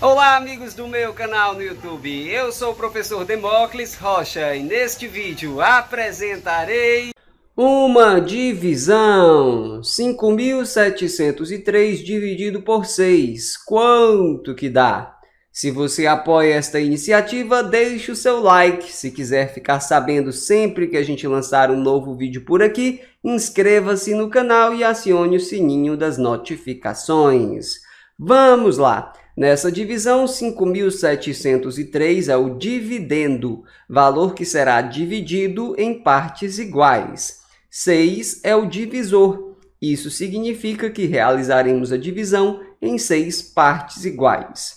Olá amigos do meu canal no YouTube, eu sou o professor Demócles Rocha e neste vídeo apresentarei uma divisão 5.703 dividido por 6, quanto que dá? Se você apoia esta iniciativa, deixe o seu like. Se quiser ficar sabendo sempre que a gente lançar um novo vídeo por aqui, inscreva-se no canal e acione o sininho das notificações. Vamos lá! Nessa divisão, 5.703 é o dividendo, valor que será dividido em partes iguais. 6 é o divisor. Isso significa que realizaremos a divisão em seis partes iguais.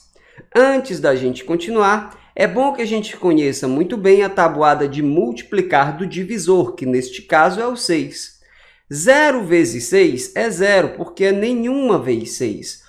Antes da gente continuar, é bom que a gente conheça muito bem a tabuada de multiplicar do divisor, que neste caso é o 6. 0 vezes 6 é 0, porque é nenhuma vez 6.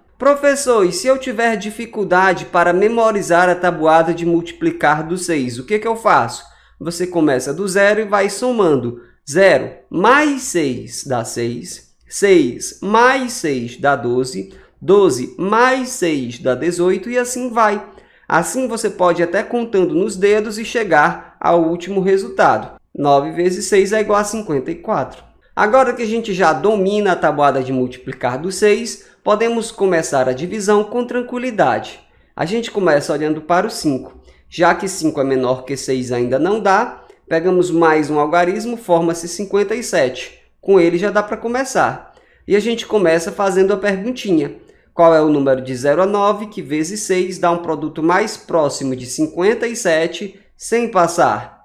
Professor, e se eu tiver dificuldade para memorizar a tabuada de multiplicar do 6, o que, que eu faço? Você começa do zero e vai somando. 0 mais 6 dá 6, 6 mais 6 dá 12, 12 mais 6 dá 18 e assim vai. Assim você pode até contando nos dedos e chegar ao último resultado. 9 vezes 6 é igual a 54. Agora que a gente já domina a tabuada de multiplicar do 6, podemos começar a divisão com tranquilidade. A gente começa olhando para o 5. Já que 5 é menor que 6 ainda não dá, pegamos mais um algarismo, forma-se 57. Com ele já dá para começar. E a gente começa fazendo a perguntinha. Qual é o número de 0 a 9 que vezes 6 dá um produto mais próximo de 57 sem passar?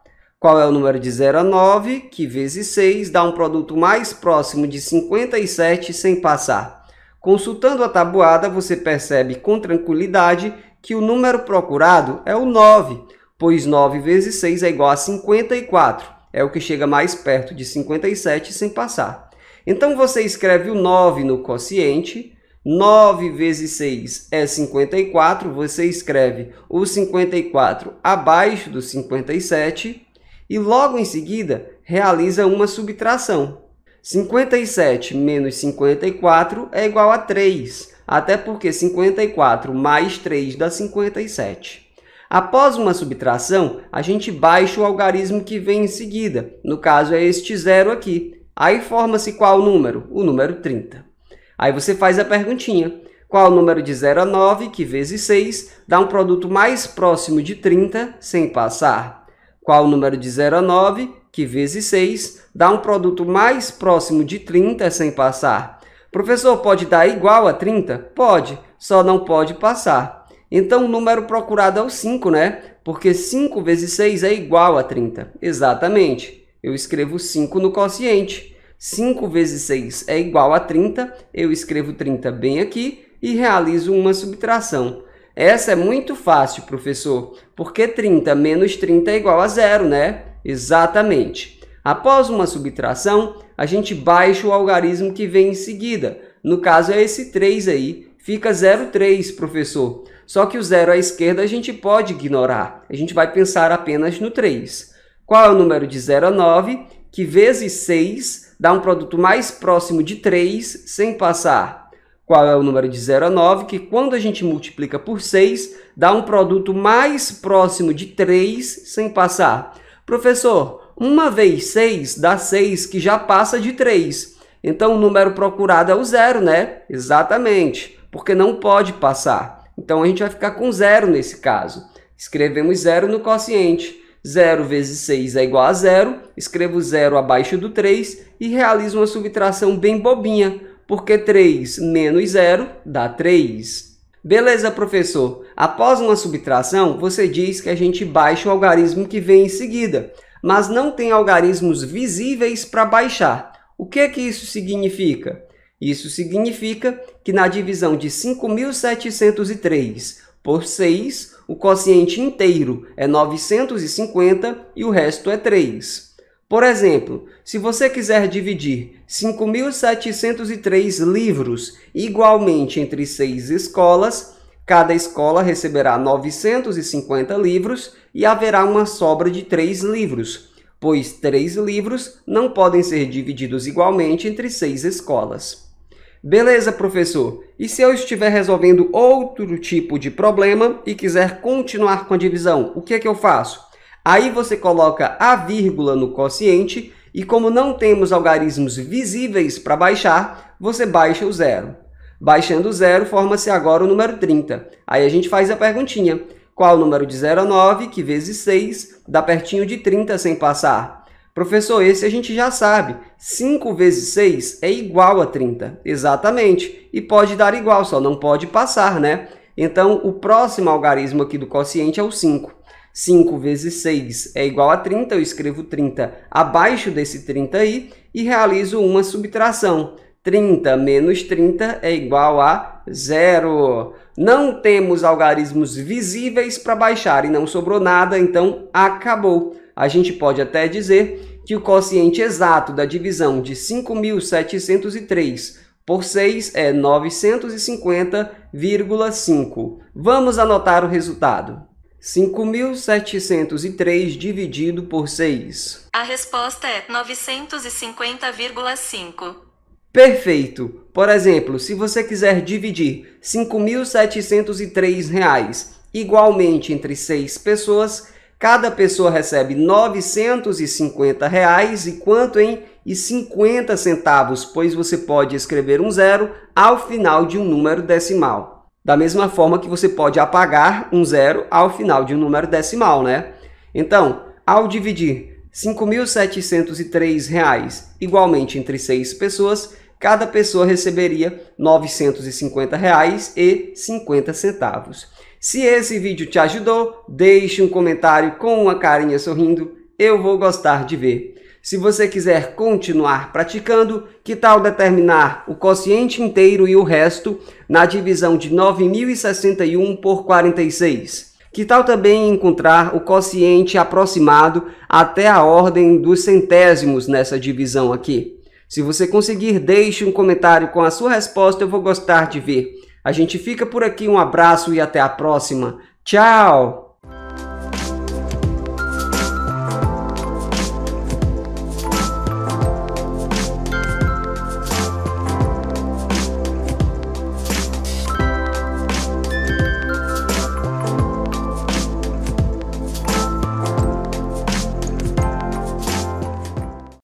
qual é o número de 0 a 9, que vezes 6 dá um produto mais próximo de 57 sem passar. Consultando a tabuada, você percebe com tranquilidade que o número procurado é o 9, pois 9 vezes 6 é igual a 54. É o que chega mais perto de 57 sem passar. Então você escreve o 9 no quociente, 9 vezes 6 é 54, você escreve o 54 abaixo do 57, e logo em seguida realiza uma subtração. 57 menos 54 é igual a 3, até porque 54 mais 3 dá 57. Após uma subtração, a gente baixa o algarismo que vem em seguida. No caso, é este zero aqui. Aí forma-se qual número? O número 30. Aí você faz a perguntinha. Qual o número de 0 a 9, que vezes 6, dá um produto mais próximo de 30 sem passar? qual o número de 0 a 9, que vezes 6, dá um produto mais próximo de 30 sem passar. Professor, pode dar igual a 30? Pode, só não pode passar. Então, o número procurado é o 5, né? Porque 5 vezes 6 é igual a 30. Exatamente. Eu escrevo 5 no quociente. 5 vezes 6 é igual a 30. Eu escrevo 30 bem aqui e realizo uma subtração. Essa é muito fácil, professor, porque 30 menos 30 é igual a zero, né? Exatamente. Após uma subtração, a gente baixa o algarismo que vem em seguida. No caso é esse 3 aí, fica 0,3, professor. Só que o zero à esquerda a gente pode ignorar, a gente vai pensar apenas no 3. Qual é o número de 0 a 9, que vezes 6 dá um produto mais próximo de 3 sem passar qual é o número de 0 a 9, que quando a gente multiplica por 6, dá um produto mais próximo de 3 sem passar. Professor, uma vez 6 dá 6, que já passa de 3. Então, o número procurado é o zero, né? Exatamente, porque não pode passar. Então, a gente vai ficar com zero nesse caso. Escrevemos zero no quociente. 0 vezes 6 é igual a zero. Escrevo zero abaixo do 3 e realizo uma subtração bem bobinha porque 3 menos 0 dá 3. Beleza, professor. Após uma subtração, você diz que a gente baixa o algarismo que vem em seguida, mas não tem algarismos visíveis para baixar. O que, que isso significa? Isso significa que na divisão de 5.703 por 6, o quociente inteiro é 950 e o resto é 3. Por exemplo, se você quiser dividir 5.703 livros igualmente entre seis escolas, cada escola receberá 950 livros e haverá uma sobra de três livros, pois três livros não podem ser divididos igualmente entre seis escolas. Beleza, professor. E se eu estiver resolvendo outro tipo de problema e quiser continuar com a divisão, o que é que eu faço? Aí você coloca a vírgula no quociente e como não temos algarismos visíveis para baixar, você baixa o zero. Baixando o zero, forma-se agora o número 30. Aí a gente faz a perguntinha. Qual o número de 0 a 9, que vezes 6, dá pertinho de 30 sem passar? Professor, esse a gente já sabe. 5 vezes 6 é igual a 30. Exatamente. E pode dar igual, só não pode passar, né? Então, o próximo algarismo aqui do quociente é o 5. 5 vezes 6 é igual a 30, eu escrevo 30 abaixo desse 30 aí e realizo uma subtração. 30 menos 30 é igual a zero. Não temos algarismos visíveis para baixar e não sobrou nada, então acabou. A gente pode até dizer que o quociente exato da divisão de 5.703 por 6 é 950,5. Vamos anotar o resultado. 5.703 dividido por 6. A resposta é 950,5. Perfeito! Por exemplo, se você quiser dividir 5.703 reais igualmente entre seis pessoas, cada pessoa recebe 950 reais e quanto em e 50 centavos, pois você pode escrever um zero ao final de um número decimal. Da mesma forma que você pode apagar um zero ao final de um número decimal, né? Então, ao dividir R$ reais igualmente entre seis pessoas, cada pessoa receberia R$ 950,50. Se esse vídeo te ajudou, deixe um comentário com uma carinha sorrindo, eu vou gostar de ver. Se você quiser continuar praticando, que tal determinar o quociente inteiro e o resto na divisão de 9.061 por 46? Que tal também encontrar o quociente aproximado até a ordem dos centésimos nessa divisão aqui? Se você conseguir, deixe um comentário com a sua resposta, eu vou gostar de ver. A gente fica por aqui, um abraço e até a próxima. Tchau!